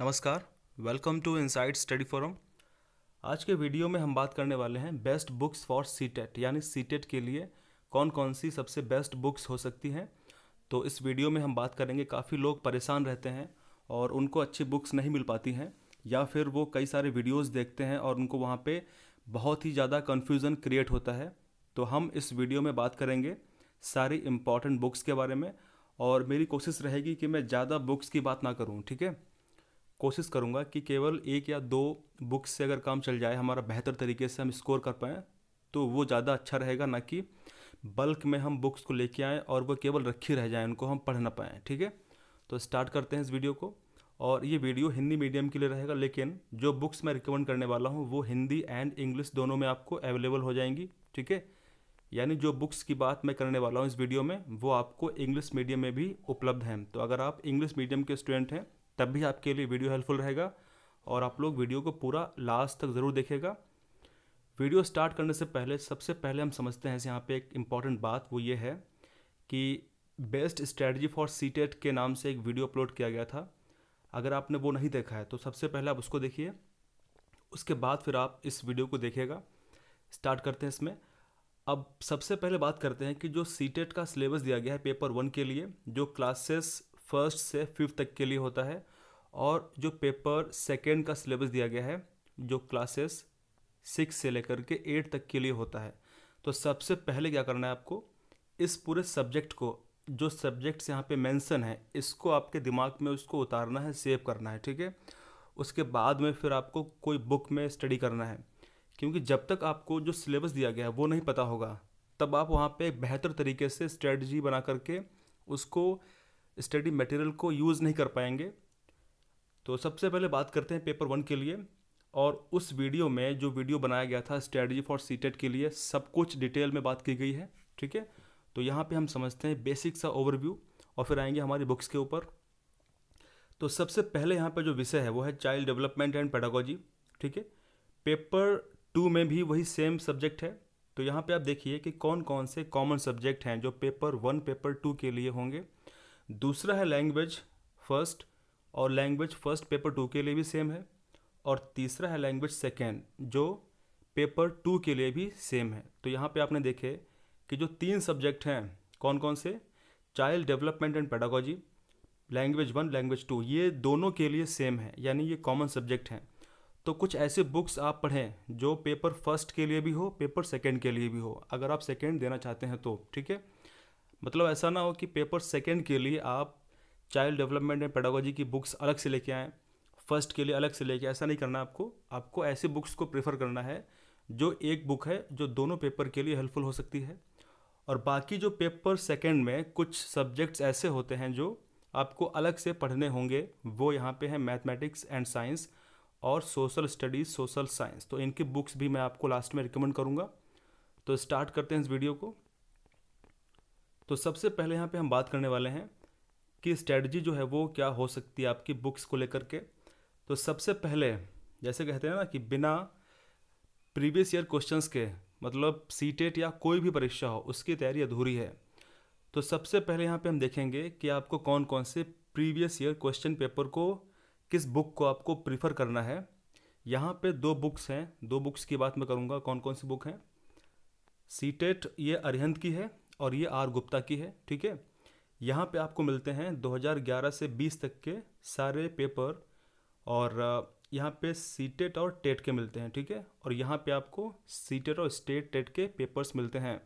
नमस्कार welcome to inside study forum आज के वीडियो में हम बात करने वाले हैं best books for C TET यानी सी टेट e के लिए कौन कौन सी सबसे बेस्ट बुक्स हो सकती हैं तो इस वीडियो में हम बात करेंगे काफ़ी लोग परेशान रहते हैं और उनको अच्छी बुक्स नहीं मिल पाती हैं या फिर वो कई सारे वीडियोज़ देखते हैं और उनको वहाँ पर बहुत ही ज़्यादा कन्फ्यूज़न क्रिएट होता है तो हम इस वीडियो में बात करेंगे सारी इम्पॉर्टेंट बुक्स के बारे में और मेरी कोशिश रहेगी कि मैं ज़्यादा बुक्स की बात ना करूँ ठीक है कोशिश करूँगा कि केवल एक या दो बुक्स से अगर काम चल जाए हमारा बेहतर तरीके से हम स्कोर कर पाएँ तो वो ज़्यादा अच्छा रहेगा ना कि बल्क में हम बुक्स को लेके आएँ और वो केवल रखी रह जाएँ उनको हम पढ़ ना पाएँ ठीक है तो स्टार्ट करते हैं इस वीडियो को और ये वीडियो हिंदी मीडियम के लिए रहेगा लेकिन जो बुक्स मैं रिकमेंड करने वाला हूँ वो हिंदी एंड इंग्लिश दोनों में आपको अवेलेबल हो जाएंगी ठीक है यानी जो बुक्स की बात मैं करने वाला हूँ इस वीडियो में वो आपको इंग्लिश मीडियम में भी उपलब्ध हैं तो अगर आप इंग्लिश मीडियम के स्टूडेंट हैं तब भी आपके लिए वीडियो हेल्पफुल रहेगा और आप लोग वीडियो को पूरा लास्ट तक ज़रूर देखेगा वीडियो स्टार्ट करने से पहले सबसे पहले हम समझते हैं यहाँ पे एक इम्पॉर्टेंट बात वो ये है कि बेस्ट स्ट्रेटजी फॉर सी के नाम से एक वीडियो अपलोड किया गया था अगर आपने वो नहीं देखा है तो सबसे पहले आप उसको देखिए उसके बाद फिर आप इस वीडियो को देखिएगा स्टार्ट करते हैं इसमें अब सबसे पहले बात करते हैं कि जो सी e का सिलेबस दिया गया है पेपर वन के लिए जो क्लासेस फर्स्ट से फिफ्थ तक के लिए होता है और जो पेपर सेकेंड का सिलेबस दिया गया है जो क्लासेस सिक्स से लेकर के एट तक के लिए होता है तो सबसे पहले क्या करना है आपको इस पूरे सब्जेक्ट को जो सब्जेक्ट्स यहाँ पे मेंशन है इसको आपके दिमाग में उसको उतारना है सेव करना है ठीक है उसके बाद में फिर आपको कोई बुक में स्टडी करना है क्योंकि जब तक आपको जो सिलेबस दिया गया है वो नहीं पता होगा तब आप वहाँ पे बेहतर तरीके से स्ट्रेटजी बना करके उसको स्टडी मटेरियल को यूज़ नहीं कर पाएंगे तो सबसे पहले बात करते हैं पेपर वन के लिए और उस वीडियो में जो वीडियो बनाया गया था स्ट्रेटजी फॉर सीटेट के लिए सब कुछ डिटेल में बात की गई है ठीक है तो यहाँ पे हम समझते हैं बेसिक सा ओवरव्यू और फिर आएंगे हमारी बुक्स के ऊपर तो सबसे पहले यहाँ पर जो विषय है वो है चाइल्ड डेवलपमेंट एंड पेडागोजी ठीक है पेपर टू में भी वही सेम सब्जेक्ट है तो यहाँ पे आप देखिए कि कौन कौन से कॉमन सब्जेक्ट हैं जो पेपर वन पेपर टू के लिए होंगे दूसरा है लैंग्वेज फर्स्ट और लैंग्वेज फर्स्ट पेपर टू के लिए भी सेम है और तीसरा है लैंग्वेज सेकेंड जो पेपर टू के लिए भी सेम है तो यहाँ पे आपने देखे कि जो तीन सब्जेक्ट हैं कौन कौन से child development and pedagogy language one language two ये दोनों के लिए सेम है यानी ये कॉमन सब्जेक्ट हैं तो कुछ ऐसे बुक्स आप पढ़ें जो पेपर फर्स्ट के लिए भी हो पेपर सेकेंड के लिए भी हो अगर आप सेकेंड देना चाहते हैं तो ठीक है मतलब ऐसा ना हो कि पेपर सेकेंड के लिए आप चाइल्ड डेवलपमेंट एंड पेडागोजी की बुक्स अलग से लेके आएँ फर्स्ट के लिए अलग से लेके ऐसा नहीं करना आपको आपको ऐसी बुक्स को प्रेफर करना है जो एक बुक है जो दोनों पेपर के लिए हेल्पफुल हो सकती है और बाकी जो पेपर सेकेंड में कुछ सब्जेक्ट्स ऐसे होते हैं जो आपको अलग से पढ़ने होंगे वो यहाँ पे हैं मैथमेटिक्स एंड साइंस और सोशल स्टडीज़ सोशल साइंस तो इनकी बुक्स भी मैं आपको लास्ट में रिकमेंड करूँगा तो स्टार्ट करते हैं इस वीडियो को तो सबसे पहले यहाँ पे हम बात करने वाले हैं कि स्ट्रेटजी जो है वो क्या हो सकती है आपकी बुक्स को लेकर के तो सबसे पहले जैसे कहते हैं ना कि बिना प्रीवियस ईयर क्वेश्चंस के मतलब सी टेट e या कोई भी परीक्षा हो उसकी तैयारी अधूरी है तो सबसे पहले यहाँ पे हम देखेंगे कि आपको कौन कौन से प्रीवियस ईयर क्वेश्चन पेपर को किस बुक को आपको प्रीफर करना है यहाँ पे दो बुक्स हैं दो बुक्स की बात मैं करूँगा कौन कौन सी बुक हैं सी टेट e ये अरिहंत की है और ये आर गुप्ता की है ठीक है यहाँ पे आपको मिलते हैं 2011 से 20 तक के सारे पेपर और यहाँ पे सीटेट और टेट के मिलते हैं ठीक है और यहाँ पे आपको सीटेट और स्टेट टेट के पेपर्स मिलते हैं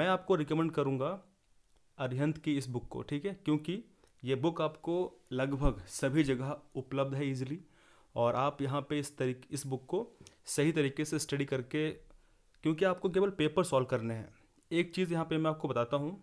मैं आपको रिकमेंड करूँगा अरिहंत की इस बुक को ठीक है क्योंकि ये बुक आपको लगभग सभी जगह उपलब्ध है ईज़िली और आप यहाँ पे इस तरीके इस बुक को सही तरीके से स्टडी करके क्योंकि आपको केवल पेपर सॉल्व करने हैं एक चीज़ यहाँ पे मैं आपको बताता हूँ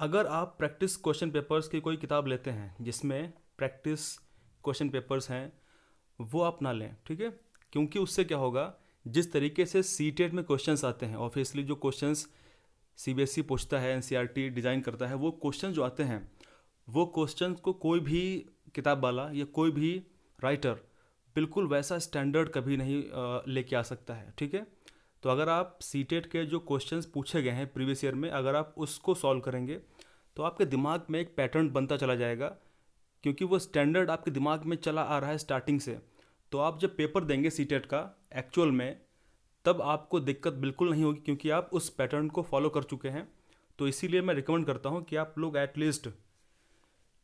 अगर आप प्रैक्टिस क्वेश्चन पेपर्स की कोई किताब लेते हैं जिसमें प्रैक्टिस क्वेश्चन पेपर्स हैं वो आप ना लें ठीक है क्योंकि उससे क्या होगा जिस तरीके से सी टेट e में क्वेश्चंस आते हैं ऑफिसली जो क्वेश्चंस सीबीएसई e पूछता है एनसीईआरटी डिज़ाइन e करता है वो क्वेश्चन जो आते हैं वो क्वेश्चन को कोई भी किताब वाला या कोई भी राइटर बिल्कुल वैसा स्टैंडर्ड कभी नहीं लेके आ सकता है ठीक है तो अगर आप सी e के जो क्वेश्चन पूछे गए हैं प्रीवियस ईयर में अगर आप उसको सॉल्व करेंगे तो आपके दिमाग में एक पैटर्न बनता चला जाएगा क्योंकि वो स्टैंडर्ड आपके दिमाग में चला आ रहा है स्टार्टिंग से तो आप जब पेपर देंगे सी e का एक्चुअल में तब आपको दिक्कत बिल्कुल नहीं होगी क्योंकि आप उस पैटर्न को फॉलो कर चुके हैं तो इसीलिए मैं रिकमेंड करता हूँ कि आप लोग एटलीस्ट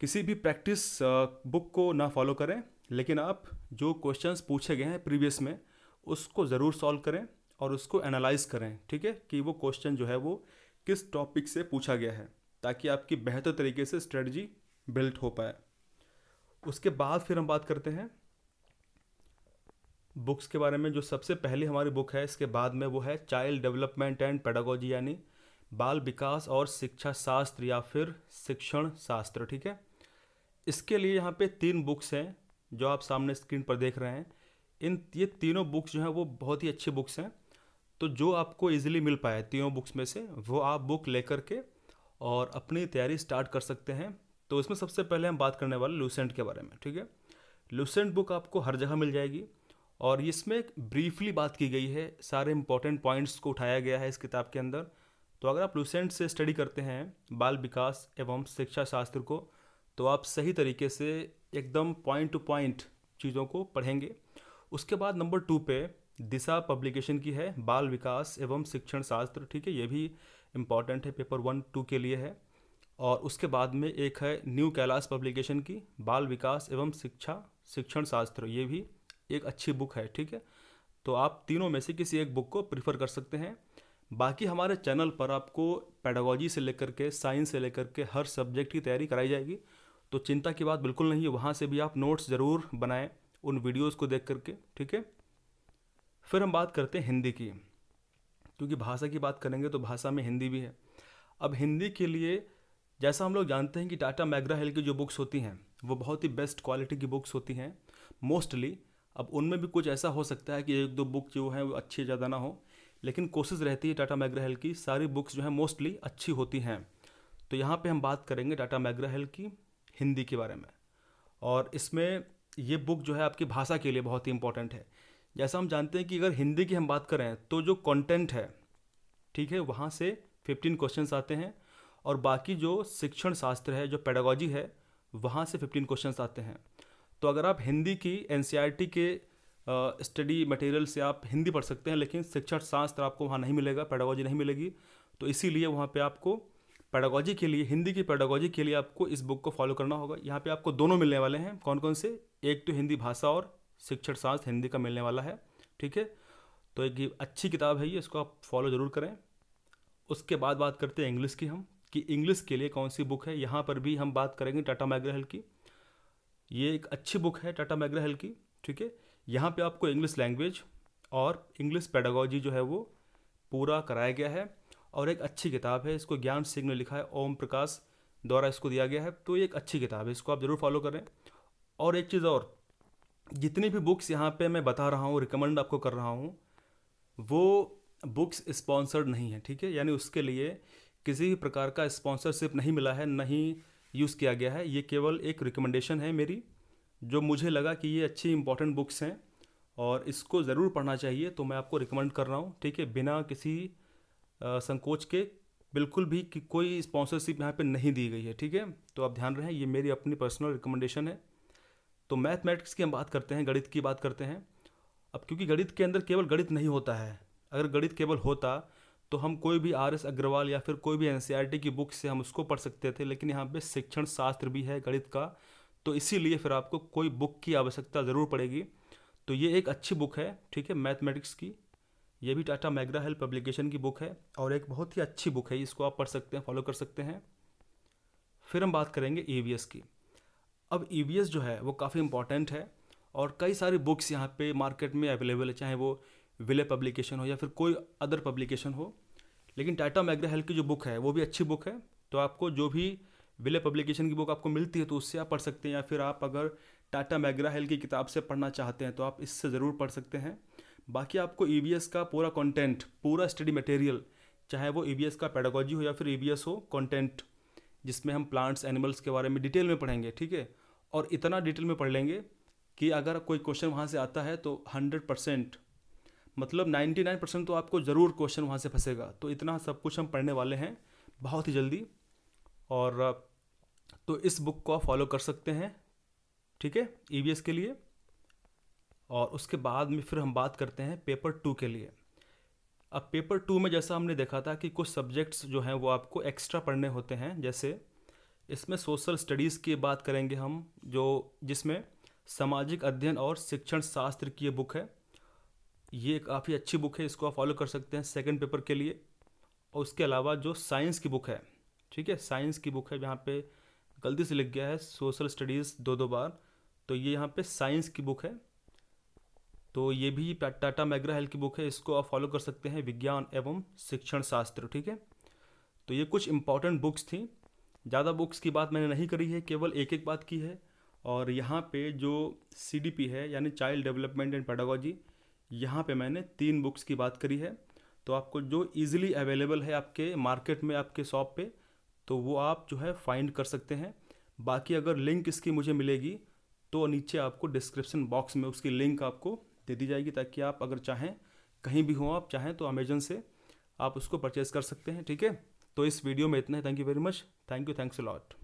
किसी भी प्रैक्टिस बुक को ना फॉलो करें लेकिन आप जो क्वेश्चंस पूछे गए हैं प्रीवियस में उसको ज़रूर सॉल्व करें और उसको एनालाइज करें ठीक है कि वो क्वेश्चन जो है वो किस टॉपिक से पूछा गया है ताकि आपकी बेहतर तरीके से स्ट्रेटजी बिल्ट हो पाए उसके बाद फिर हम बात करते हैं बुक्स के बारे में जो सबसे पहली हमारी बुक है इसके बाद में वो है चाइल्ड डेवलपमेंट एंड पेडागोजी यानी बाल विकास और शिक्षा शास्त्र या फिर शिक्षण शास्त्र ठीक है इसके लिए यहाँ पे तीन बुक्स हैं जो आप सामने स्क्रीन पर देख रहे हैं इन ये तीनों बुक्स जो हैं वो बहुत ही अच्छी बुक्स हैं तो जो आपको ईजिली मिल पाए तीनों बुक्स में से वो आप बुक लेकर के और अपनी तैयारी स्टार्ट कर सकते हैं तो इसमें सबसे पहले हम बात करने वाले लूसेंट के बारे में ठीक है लूसेंट बुक आपको हर जगह मिल जाएगी और इसमें ब्रीफली बात की गई है सारे इंपॉर्टेंट पॉइंट्स को उठाया गया है इस किताब के अंदर तो अगर आप लूसेंट से स्टडी करते हैं बाल विकास एवं शिक्षा शास्त्र को तो आप सही तरीके से एकदम पॉइंट टू पॉइंट चीज़ों को पढ़ेंगे उसके बाद नंबर टू पे दिशा पब्लिकेशन की है बाल विकास एवं शिक्षण शास्त्र ठीक है ये भी इम्पॉर्टेंट है पेपर वन टू के लिए है और उसके बाद में एक है न्यू कैलाश पब्लिकेशन की बाल विकास एवं शिक्षा शिक्षण शास्त्र ये भी एक अच्छी बुक है ठीक है तो आप तीनों में से किसी एक बुक को प्रीफर कर सकते हैं बाकी हमारे चैनल पर आपको पैडागोजी से लेकर के साइंस से लेकर के हर सब्जेक्ट की तैयारी कराई जाएगी तो चिंता की बात बिल्कुल नहीं है वहाँ से भी आप नोट्स ज़रूर बनाएं उन वीडियोज़ को देख करके ठीक है फिर हम बात करते हैं हिंदी की क्योंकि भाषा की बात करेंगे तो भाषा में हिंदी भी है अब हिंदी के लिए जैसा हम लोग जानते हैं कि टाटा मैग्रा हिल की जो बुक्स होती हैं वो बहुत ही बेस्ट क्वालिटी की बुक्स होती हैं मोस्टली अब उनमें भी कुछ ऐसा हो सकता है कि एक दो बुक जो हैं वो अच्छी ज़्यादा ना हो लेकिन कोशिश रहती है टाटा मैग्रा हिल की सारी बुक्स जो हैं मोस्टली अच्छी होती हैं तो यहाँ पे हम बात करेंगे टाटा मैग्रा हिल की हिंदी के बारे में और इसमें ये बुक जो है आपकी भाषा के लिए बहुत ही इंपॉर्टेंट है जैसा हम जानते हैं कि अगर हिंदी की हम बात करें तो जो कंटेंट है ठीक है वहाँ से 15 क्वेश्चंस आते हैं और बाकी जो शिक्षण शास्त्र है जो पेडागोजी है वहाँ से 15 क्वेश्चंस आते हैं तो अगर आप हिंदी की एन e के स्टडी uh, मटेरियल से आप हिंदी पढ़ सकते हैं लेकिन शिक्षण शास्त्र आपको वहाँ नहीं मिलेगा पेडागोजी नहीं मिलेगी तो इसीलिए वहाँ पर आपको पेडागोजी के लिए हिंदी की पेडागोजी के लिए आपको इस बुक को फॉलो करना होगा यहाँ पे आपको दोनों मिलने वाले हैं कौन कौन से एक तो हिंदी भाषा और शिक्षण शास्त्र हिंदी का मिलने वाला है ठीक है तो एक अच्छी किताब है ये इसको आप फॉलो ज़रूर करें उसके बाद बात करते हैं इंग्लिश की हम कि इंग्लिश के लिए कौन सी बुक है यहाँ पर भी हम बात करेंगे टाटा मैग्रहल की ये एक अच्छी बुक है टाटा मैग्रहल की ठीक है यहाँ पे आपको इंग्लिश लैंग्वेज और इंग्लिश पेडागोजी जो है वो पूरा कराया गया है और एक अच्छी किताब है इसको ज्ञान सिंह ने लिखा है ओम प्रकाश द्वारा इसको दिया गया है तो ये एक अच्छी किताब है इसको आप ज़रूर फॉलो करें और एक चीज़ और जितनी भी बुक्स यहाँ पे मैं बता रहा हूँ रिकमेंड आपको कर रहा हूँ वो बुक्स स्पॉन्सर्ड नहीं है ठीक है यानी उसके लिए किसी भी प्रकार का स्पॉन्सरशिप नहीं मिला है नहीं यूज़ किया गया है ये केवल एक रिकमेंडेशन है मेरी जो मुझे लगा कि ये अच्छी इंपॉर्टेंट बुक्स हैं और इसको ज़रूर पढ़ना चाहिए तो मैं आपको रिकमेंड कर रहा हूँ ठीक है बिना किसी आ, संकोच के बिल्कुल भी कोई स्पॉन्सरशिप यहाँ पे नहीं दी गई है ठीक है तो आप ध्यान रहें ये मेरी अपनी पर्सनल रिकमेंडेशन है तो मैथमेटिक्स की हम बात करते हैं गणित की बात करते हैं अब क्योंकि गणित के अंदर केवल गणित नहीं होता है अगर गणित केवल होता तो हम कोई भी आर एस अग्रवाल या फिर कोई भी एन की बुक से हम उसको पढ़ सकते थे लेकिन यहाँ पे शिक्षण शास्त्र भी है गणित का तो इसीलिए फिर आपको कोई बुक की आवश्यकता ज़रूर पड़ेगी तो ये एक अच्छी बुक है ठीक है मैथमेटिक्स की ये भी टाटा मैग्रा हेल्प पब्लिकेशन की बुक है और एक बहुत ही अच्छी बुक है इसको आप पढ़ सकते हैं फॉलो कर सकते हैं फिर हम बात करेंगे ई की अब ई e जो है वो काफ़ी इम्पॉर्टेंट है और कई सारी बुक्स यहाँ पे मार्केट में अवेलेबल है चाहे वो विले पब्लिकेशन हो या फिर कोई अदर पब्लिकेशन हो लेकिन टाटा मैग्रा हेल्थ की जो बुक है वो भी अच्छी बुक है तो आपको जो भी विले पब्लिकेशन की बुक आपको मिलती है तो उससे आप पढ़ सकते हैं या फिर आप अगर टाटा मैग्रा हेल्थ की किताब से पढ़ना चाहते हैं तो आप इससे ज़रूर पढ़ सकते हैं बाकी आपको ई e का पूरा कॉन्टेंट पूरा स्टडी मटेरियल चाहे वो ई e का पेडागोजी हो या फिर ई हो कॉन्टेंट जिसमें हम प्लांट्स एनिमल्स के बारे में डिटेल में पढ़ेंगे ठीक है और इतना डिटेल में पढ़ लेंगे कि अगर कोई क्वेश्चन वहाँ से आता है तो हंड्रेड परसेंट मतलब नाइन्टी नाइन परसेंट तो आपको ज़रूर क्वेश्चन वहाँ से फंसेगा तो इतना सब कुछ हम पढ़ने वाले हैं बहुत ही जल्दी और तो इस बुक को आप फॉलो कर सकते हैं ठीक है ई e के लिए और उसके बाद में फिर हम बात करते हैं पेपर टू के लिए अब पेपर टू में जैसा हमने देखा था कि कुछ सब्जेक्ट्स जो हैं वो आपको एक्स्ट्रा पढ़ने होते हैं जैसे इसमें सोशल स्टडीज़ की बात करेंगे हम जो जिसमें सामाजिक अध्ययन और शिक्षण शास्त्र की ये बुक है ये काफ़ी अच्छी बुक है इसको आप फॉलो कर सकते हैं सेकंड पेपर के लिए और उसके अलावा जो साइंस की बुक है ठीक है साइंस की बुक है यहाँ पे गलती से लिख गया है सोशल स्टडीज़ दो दो बार तो ये यहाँ पे साइंस की बुक है तो ये भी टाटा मैग्रा हेल्थ की बुक है इसको आप फॉलो कर सकते हैं विज्ञान एवं शिक्षण शास्त्र ठीक है तो ये कुछ इंपॉर्टेंट बुक्स थी ज़्यादा बुक्स की बात मैंने नहीं करी है केवल एक एक बात की है और यहाँ पे जो सी है यानी चाइल्ड डेवलपमेंट एंड पैडागोजी यहाँ पे मैंने तीन बुक्स की बात करी है तो आपको जो इजीली अवेलेबल है आपके मार्केट में आपके शॉप पे तो वो आप जो है फाइंड कर सकते हैं बाकी अगर लिंक इसकी मुझे मिलेगी तो नीचे आपको डिस्क्रिप्शन बॉक्स में उसकी लिंक आपको दे दी जाएगी ताकि आप अगर चाहें कहीं भी हो आप चाहें तो अमेजन से आप उसको परचेज़ कर सकते हैं ठीक है तो इस वीडियो में इतना है thank you very much Thank you. Thanks a lot.